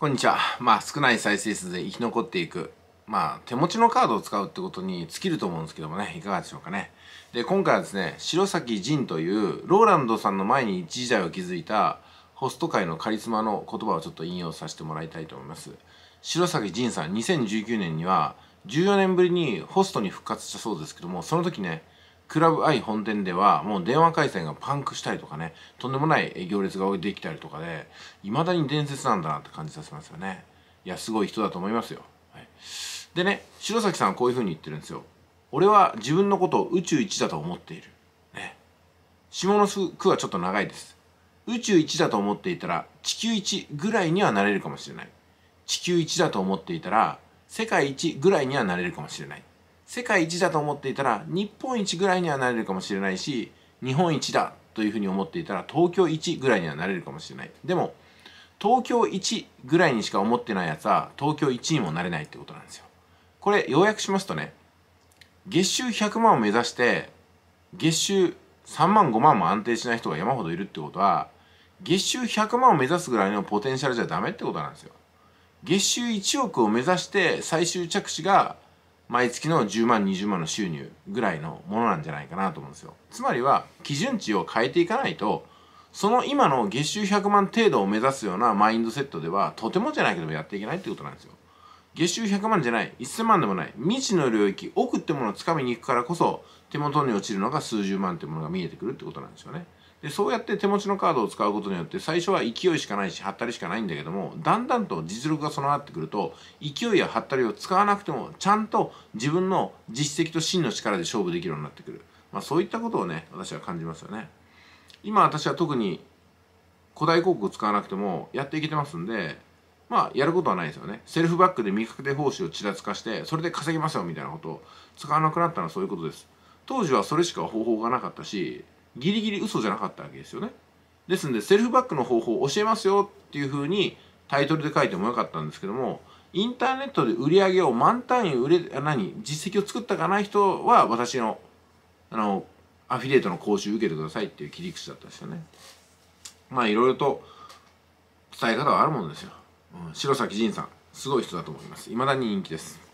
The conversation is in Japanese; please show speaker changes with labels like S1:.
S1: こんにちは。まあ、少ない再生数で生き残っていく。まあ、手持ちのカードを使うってことに尽きると思うんですけどもね、いかがでしょうかね。で、今回はですね、白崎仁という、ローランドさんの前に一時代を築いた、ホスト界のカリスマの言葉をちょっと引用させてもらいたいと思います。白崎仁さん、2019年には、14年ぶりにホストに復活したそうですけども、その時ね、クラブアイ本店ではもう電話回線がパンクしたりとかねとんでもない行列ができたりとかでいまだに伝説なんだなって感じさせますよねいやすごい人だと思いますよ、はい、でね白崎さんはこういうふうに言ってるんですよ俺は自分のことを宇宙一だと思っている、ね、下の句はちょっと長いです宇宙一だと思っていたら地球一ぐらいにはなれるかもしれない地球一だと思っていたら世界一ぐらいにはなれるかもしれない世界一だと思っていたら日本一ぐらいにはなれるかもしれないし日本一だというふうに思っていたら東京一ぐらいにはなれるかもしれないでも東京一ぐらいにしか思ってないやつは東京一にもなれないってことなんですよこれ要約しますとね月収100万を目指して月収3万5万も安定しない人が山ほどいるってことは月収100万を目指すぐらいのポテンシャルじゃダメってことなんですよ月収1億を目指して最終着地が毎月の10万20万の収入ぐらいのものなんじゃないかなと思うんですよつまりは基準値を変えていかないとその今の月収100万程度を目指すようなマインドセットではとてもじゃないけどもやっていけないってことなんですよ月収100万じゃない1000万でもない未知の領域奥ってものをつかみに行くからこそ手元に落ちるのが数十万ってものが見えてくるってことなんですよねでそうやって手持ちのカードを使うことによって最初は勢いしかないしハったりしかないんだけどもだんだんと実力が備わってくると勢いやハったりを使わなくてもちゃんと自分の実績と真の力で勝負できるようになってくる、まあ、そういったことをね私は感じますよね今私は特に古代広告使わなくてもやっていけてますんでまあやることはないですよねセルフバックで見確定報酬をちらつかしてそれで稼ぎますよみたいなことを使わなくなったのはそういうことです当時はそれしか方法がなかったしギリギリ嘘じゃなかったわけですよねですんでセルフバックの方法を教えますよっていうふうにタイトルで書いてもよかったんですけどもインターネットで売り上げを満ンに売れ何実績を作ったかない人は私のあのアフィリエイトの講習受けてくださいっていう切り口だったんですよねまあいろいろと伝え方はあるものですよ、うん、白崎仁さんすごい人だと思います未だに人気です